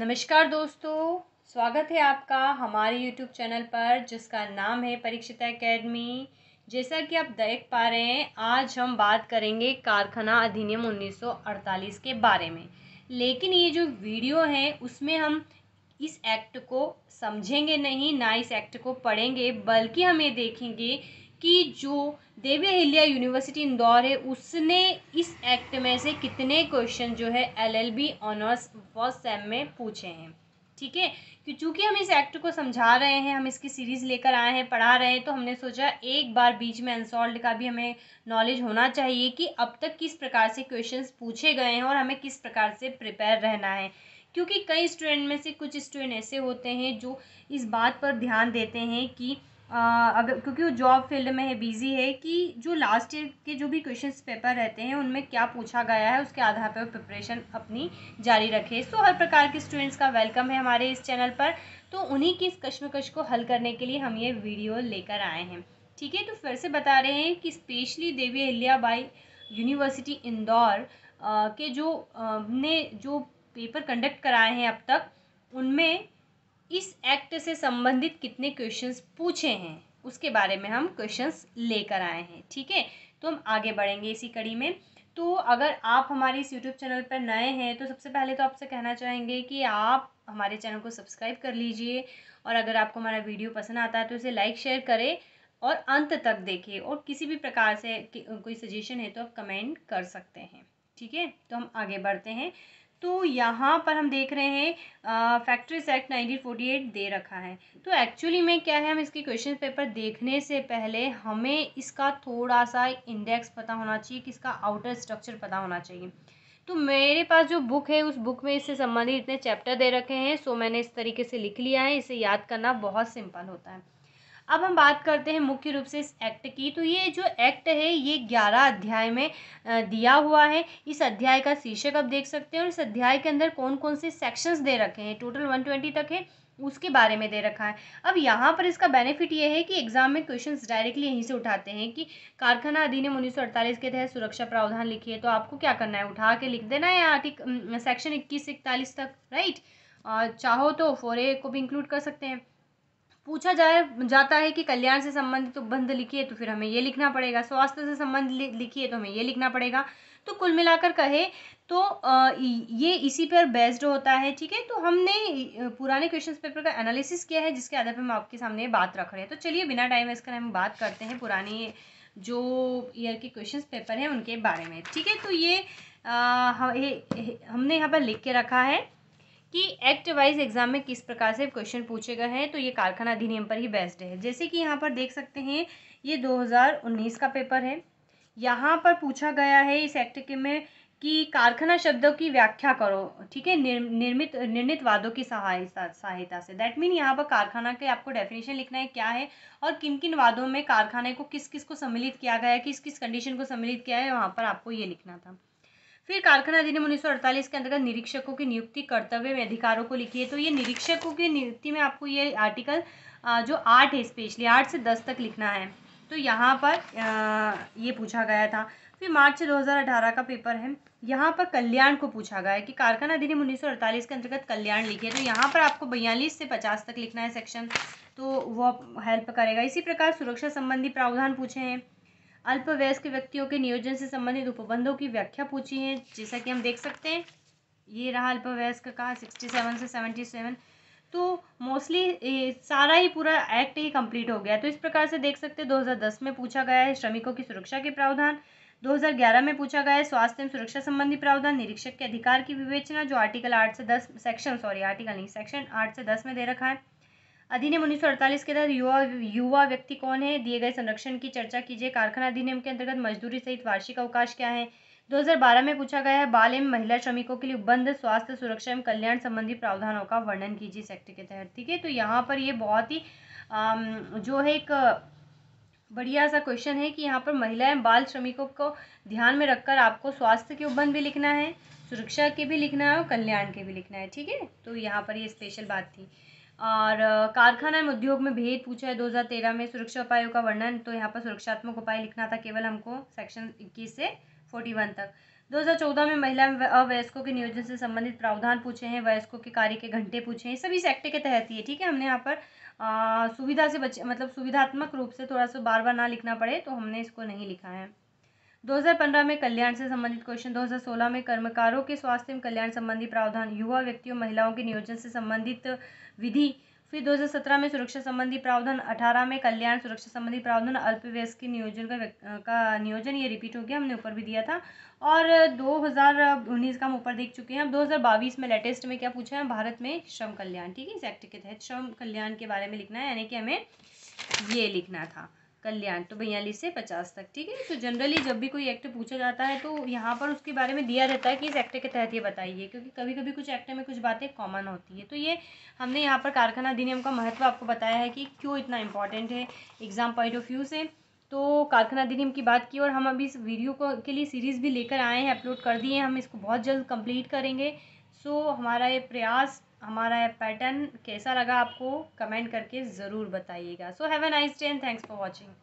नमस्कार दोस्तों स्वागत है आपका हमारे यूट्यूब चैनल पर जिसका नाम है परीक्षिता एकेडमी जैसा कि आप देख पा रहे हैं आज हम बात करेंगे कारखाना अधिनियम 1948 के बारे में लेकिन ये जो वीडियो है उसमें हम इस एक्ट को समझेंगे नहीं ना इस एक्ट को पढ़ेंगे बल्कि हम ये देखेंगे कि जो देवी अहिल्या यूनिवर्सिटी इंदौर है उसने इस एक्ट में से कितने क्वेश्चन जो है एलएलबी ऑनर्स फर्स्ट सेम में पूछे हैं ठीक है कि चूँकि हम इस एक्ट को समझा रहे हैं हम इसकी सीरीज़ लेकर आए हैं पढ़ा रहे हैं तो हमने सोचा एक बार बीच में अनसॉल्व का भी हमें नॉलेज होना चाहिए कि अब तक किस प्रकार से क्वेश्चंस पूछे गए हैं और हमें किस प्रकार से प्रिपेयर रहना है क्योंकि कई स्टूडेंट में से कुछ स्टूडेंट ऐसे होते हैं जो इस बात पर ध्यान देते हैं कि अगर क्योंकि वो जॉब फील्ड में है बिज़ी है कि जो लास्ट ईयर के जो भी क्वेश्चन पेपर रहते हैं उनमें क्या पूछा गया है उसके आधार पर प्रिपरेशन अपनी जारी रखे सो हर प्रकार के स्टूडेंट्स का वेलकम है हमारे इस चैनल पर तो उन्हीं की इस कश्मकश को हल करने के लिए हम ये वीडियो लेकर आए हैं ठीक है तो फिर से बता रहे हैं कि स्पेशली देवी अहिल्याबाई यूनिवर्सिटी इंदौर के जो ने जो पेपर कंडक्ट कराए हैं अब तक उनमें इस एक्ट से संबंधित कितने क्वेश्चंस पूछे हैं उसके बारे में हम क्वेश्चंस लेकर आए हैं ठीक है तो हम आगे बढ़ेंगे इसी कड़ी में तो अगर आप हमारे इस यूट्यूब चैनल पर नए हैं तो सबसे पहले तो आपसे कहना चाहेंगे कि आप हमारे चैनल को सब्सक्राइब कर लीजिए और अगर आपको हमारा वीडियो पसंद आता है तो इसे लाइक शेयर करें और अंत तक देखें और किसी भी प्रकार से कोई सजेशन है तो आप कमेंट कर सकते हैं ठीक है तो हम आगे बढ़ते हैं तो यहाँ पर हम देख रहे हैं फैक्ट्रीज एक्ट 1948 दे रखा है तो एक्चुअली में क्या है हम इसके क्वेश्चन पेपर देखने से पहले हमें इसका थोड़ा सा इंडेक्स पता होना चाहिए कि इसका आउटर स्ट्रक्चर पता होना चाहिए तो मेरे पास जो बुक है उस बुक में इससे संबंधित इतने चैप्टर दे रखे हैं सो मैंने इस तरीके से लिख लिया है इसे याद करना बहुत सिंपल होता है अब हम बात करते हैं मुख्य रूप से इस एक्ट की तो ये जो एक्ट है ये ग्यारह अध्याय में दिया हुआ है इस अध्याय का शीर्षक आप देख सकते हैं और इस अध्याय के अंदर कौन कौन से सेक्शंस दे रखे हैं टोटल वन ट्वेंटी तक है उसके बारे में दे रखा है अब यहाँ पर इसका बेनिफिट ये है कि एग्जाम में क्वेश्चंस डायरेक्टली यहीं से उठाते हैं कि कारखाना अधिनियम उन्नीस के तहत सुरक्षा प्रावधान लिखिए तो आपको क्या करना है उठा के लिख देना है आर्टिक सेक्शन इक्कीस इकतालीस तक राइट चाहो तो फोर को भी इंक्लूड कर सकते हैं पूछा जाए जाता है कि कल्याण से संबंधित उपबंध तो लिखिए तो फिर हमें ये लिखना पड़ेगा स्वास्थ्य से संबंध लिखिए तो हमें ये लिखना पड़ेगा तो कुल मिलाकर कहे तो ये इसी पर बेस्ड होता है ठीक है तो हमने पुराने क्वेश्चन पेपर का एनालिसिस किया है जिसके आधार पर हम आपके सामने बात रख रहे हैं तो चलिए बिना टाइम वेस्ट कर हम बात करते हैं पुराने जो ईयर के क्वेश्चन पेपर हैं उनके बारे में ठीक है तो ये आ, हमने यहाँ पर लिख के रखा है कि एक्ट वाइज एग्जाम में किस प्रकार से क्वेश्चन पूछे गए हैं तो ये कारखाना अधिनियम पर ही बेस्ड है जैसे कि यहाँ पर देख सकते हैं ये 2019 का पेपर है यहाँ पर पूछा गया है इस एक्ट के में कि कारखाना शब्दों की व्याख्या करो ठीक है निर, निर्मित निर्णित वादों की सहायता सहायता से दैट मीन यहाँ पर कारखाना के आपको डेफिनेशन लिखना है क्या है और किन किन वादों में कारखाने को किस किस को सम्मिलित किया गया है किस किस कंडीशन को सम्मिलित किया है वहाँ पर आपको ये लिखना था फिर कारखाना अधिनियम उन्नीस के अंतर्गत निरीक्षकों की नियुक्ति कर्तव्य में अधिकारों को लिखी है तो ये निरीक्षकों की नियुक्ति में आपको ये आर्टिकल जो आठ है स्पेशली आठ से दस तक लिखना है तो यहाँ पर ये पूछा गया था फिर मार्च 2018 का पेपर है यहाँ पर कल्याण को पूछा गया है कि कारखाना अधिनियम उन्नीस के अंतर्गत कल्याण है तो यहाँ पर आपको बयालीस से पचास तक लिखना है सेक्शन तो वो हेल्प करेगा इसी प्रकार सुरक्षा संबंधी प्रावधान पूछे हैं अल्पवयस्क व्यक्तियों के नियोजन से संबंधित उपबंधों की व्याख्या पूछी है जैसा कि हम देख सकते हैं ये रहा अल्पवयस्क का सिक्सटी सेवन से सेवेंटी सेवन तो मोस्टली सारा ही पूरा एक्ट ही कंप्लीट हो गया तो इस प्रकार से देख सकते हैं दस में पूछा गया है श्रमिकों की सुरक्षा के प्रावधान 2011 में पूछा गया है स्वास्थ्य एवं सुरक्षा संबंधी प्रावधान निरीक्षक के अधिकार की विवेचना जो आर्टिकल आठ से दस सेक्शन सॉरी आर्टिकल नहीं सेक्शन आठ से दस में दे रखा है अधिनियम उन्नीस के तहत युवा युवा व्यक्ति कौन है दिए गए संरक्षण की चर्चा कीजिए कारखाना अधिनियम के अंतर्गत मजदूरी सहित वार्षिक अवकाश क्या है 2012 में पूछा गया है बाल एवं महिला श्रमिकों के लिए बंद स्वास्थ्य सुरक्षा एवं कल्याण संबंधी प्रावधानों का वर्णन कीजिए सेक्ट के तहत ठीक है तो यहाँ पर ये बहुत ही जो है एक बढ़िया सा क्वेश्चन है कि यहाँ पर महिला एवं बाल श्रमिकों को ध्यान में रखकर आपको स्वास्थ्य के उपबंध भी लिखना है सुरक्षा के भी लिखना है और कल्याण के भी लिखना है ठीक है तो यहाँ पर ये स्पेशल बात थी और कारखाना एवं उद्योग में भेद पूछा है 2013 में सुरक्षा उपायों का वर्णन तो यहाँ पर सुरक्षात्मक उपाय लिखना था केवल हमको सेक्शन 21 से 41 तक 2014 में महिला अवयस्कों के नियोजन से संबंधित प्रावधान पूछे हैं वयस्कों के कार्य के घंटे पूछे हैं सभी इस के तहत ही है ठीक है हमने यहाँ पर आ, सुविधा से बच मतलब सुविधात्मक रूप से थोड़ा सा बार बार ना लिखना पड़े तो हमने इसको नहीं लिखा है 2015 में कल्याण से संबंधित क्वेश्चन 2016 में कर्मकारों के स्वास्थ्य एवं कल्याण संबंधी प्रावधान युवा व्यक्तियों महिलाओं के नियोजन से संबंधित विधि फिर 2017 में सुरक्षा संबंधी प्रावधान 18 में कल्याण सुरक्षा संबंधी प्रावधान अल्पवयस्क के नियोजन का का नियोजन ये रिपीट हो गया हमने ऊपर भी दिया था और 2019 का हम ऊपर देख चुके हैं अब 2022 में लेटेस्ट में क्या पूछा है भारत में श्रम कल्याण ठीक है इस एक्ट के तहत श्रम कल्याण के बारे में लिखना है यानी कि हमें ये लिखना था कल्याण तो बयालीस से पचास तक ठीक है तो जनरली जब भी कोई एक्ट पूछा जाता है तो यहाँ पर उसके बारे में दिया रहता है कि इस एक्ट के तहत ये बताइए क्योंकि कभी कभी कुछ एक्ट में कुछ बातें कॉमन होती है तो ये हमने यहाँ पर कारखाना अधिनियम का महत्व आपको बताया है कि क्यों इतना इंपॉर्टेंट है एग्ज़ाम पॉइंट ऑफ व्यू से तो कारखाना अधिनियम की बात की और हम अभी इस वीडियो को के लिए सीरीज़ भी लेकर आए हैं अपलोड कर दिए हैं हम इसको बहुत जल्द कंप्लीट करेंगे सो so, हमारा ये प्रयास हमारा ये पैटर्न कैसा लगा आपको कमेंट करके ज़रूर बताइएगा so have a nice day and thanks for watching